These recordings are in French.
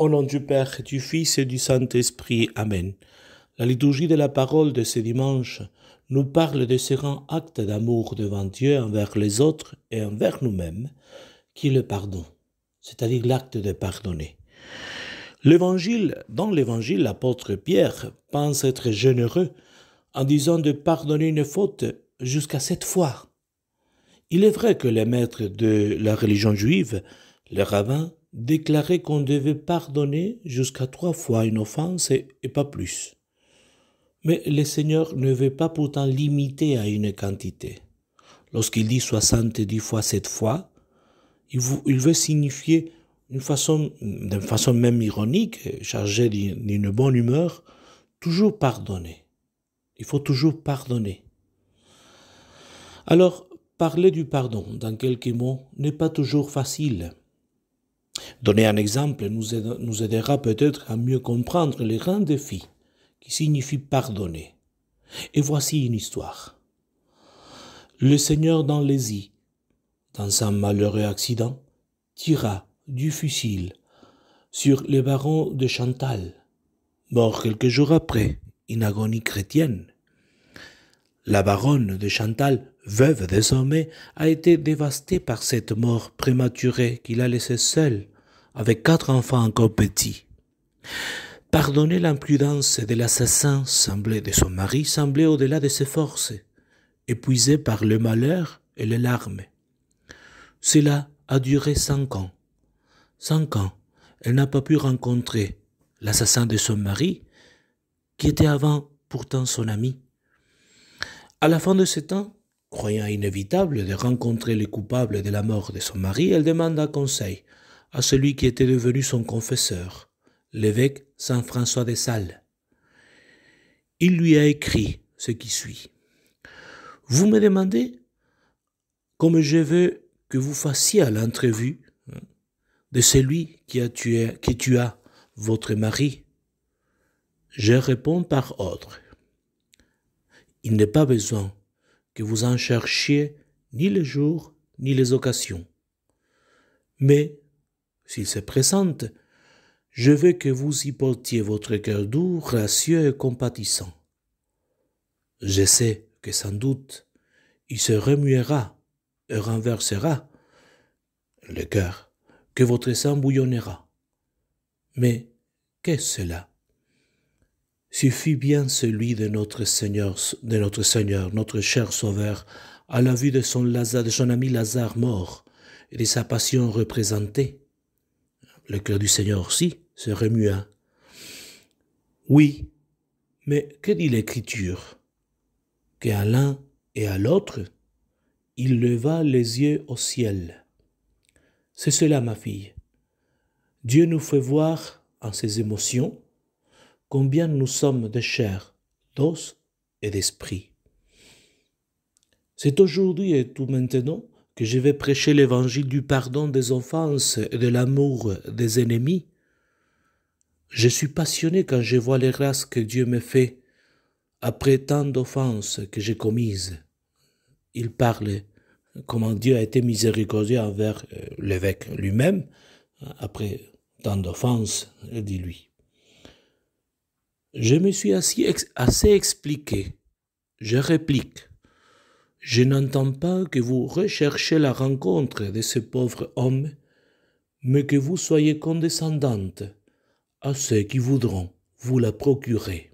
Au nom du Père, du Fils et du Saint-Esprit. Amen. La liturgie de la parole de ce dimanche nous parle de ce grand acte d'amour devant Dieu envers les autres et envers nous-mêmes, qui le pardon, c'est-à-dire l'acte de pardonner. L'évangile, dans l'évangile, l'apôtre Pierre pense être généreux en disant de pardonner une faute jusqu'à sept fois. Il est vrai que les maîtres de la religion juive, les rabbins, déclarer qu'on devait pardonner jusqu'à trois fois une offense et, pas plus. Mais le Seigneur ne veut pas pourtant limiter à une quantité. Lorsqu'il dit soixante-dix fois cette fois, il, veut signifier d'une façon, d'une façon même ironique, chargée d'une bonne humeur, toujours pardonner. Il faut toujours pardonner. Alors, parler du pardon dans quelques mots n'est pas toujours facile. Donner un exemple nous, aidera, peut-être à mieux comprendre les grands défis qui signifie pardonner. Et voici une histoire. Le Seigneur d'Anlézy, dans un malheureux accident, tira du fusil sur le baron de Chantal, mort quelques jours après, une agonie chrétienne. La baronne de Chantal, veuve désormais, a été dévastée par cette mort prématurée qui l'a laissée seule avec quatre enfants encore petits. Pardonner l'imprudence de l'assassin semblait de son mari semblait au-delà de ses forces, épuisé par le malheur et les larmes. Cela a duré cinq ans. Cinq ans, elle n'a pas pu rencontrer l'assassin de son mari, qui était avant pourtant son ami. À la fin de ce temps, croyant inévitable de rencontrer les coupables de la mort de son mari, elle demande conseil à celui qui était devenu son confesseur, l'évêque Saint François de Sales. Il lui a écrit ce qui suit. Vous me demandez, comme je veux que vous fassiez à l'entrevue de celui qui a tué, qui tua votre mari, je réponds par ordre. Il n'est pas besoin que vous en cherchiez ni les jours ni les occasions. Mais s'il se présente, je veux que vous y portiez votre cœur doux, gracieux et compatissant. Je sais que sans doute, il se remuera et renversera le cœur, que votre sang bouillonnera. Mais qu'est-ce cela fut bien celui de notre Seigneur, de notre Seigneur, notre cher Sauveur, à la vue de son, de son ami Lazare mort et de sa passion représentée, le cœur du Seigneur aussi se remua. Oui, mais que dit l'Écriture Qu'à l'un et à l'autre, il leva les yeux au ciel. C'est cela, ma fille. Dieu nous fait voir en ses émotions combien nous sommes de chair, d'os et d'esprit. C'est aujourd'hui et tout maintenant que je vais prêcher l'évangile du pardon des offenses et de l'amour des ennemis. Je suis passionné quand je vois les grâces que Dieu me fait après tant d'offenses que j'ai commises. Il parle comment Dieu a été miséricordieux envers euh, l'évêque lui-même après tant d'offenses, dit lui. Je me suis assez, assez expliqué. Je réplique. Je n'entends pas que vous recherchez la rencontre de ce pauvre homme, mais que vous soyez condescendante à ceux qui voudront vous la procurer.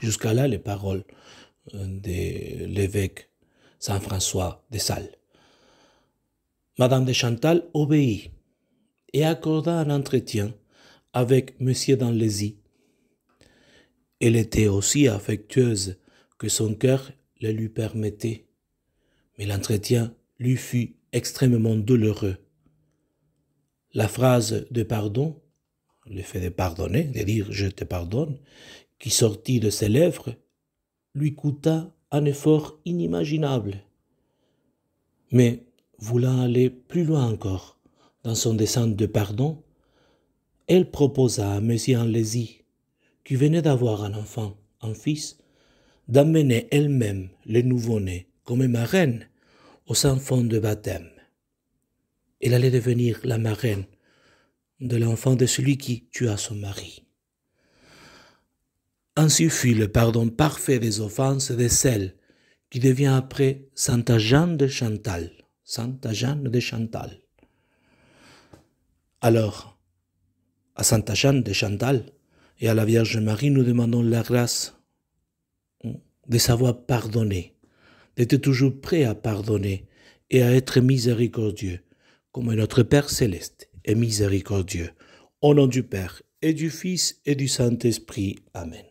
Jusqu'à là, les paroles euh, de l'évêque Saint François de Sales. Madame de Chantal obéit et accorda un entretien avec Monsieur d'Anlezy. Elle était aussi affectueuse que son cœur le lui permettait. Mais l'entretien lui fut extrêmement douloureux. La phrase de pardon, le fait de pardonner, de dire je te pardonne, qui sortit de ses lèvres, lui coûta un effort inimaginable. Mais, voulant aller plus loin encore dans son dessein de pardon, elle proposa à M. Anlesi, qui venait d'avoir un enfant, un fils, d'amener elle-même les nouveau-nés comme marraine aux enfants de baptême. Elle allait devenir la marraine de l'enfant de celui qui tua son mari. Ainsi fut le pardon parfait des offenses de celle qui devient après santa Jeanne de Chantal. Sainte Jeanne de Chantal. Alors, à santa Jeanne de Chantal et à la Vierge Marie, nous demandons la grâce de savoir pardonner, d'être toujours prêt à pardonner et à être miséricordieux, comme notre Père céleste est miséricordieux. Au nom du Père et du Fils et du Saint-Esprit. Amen.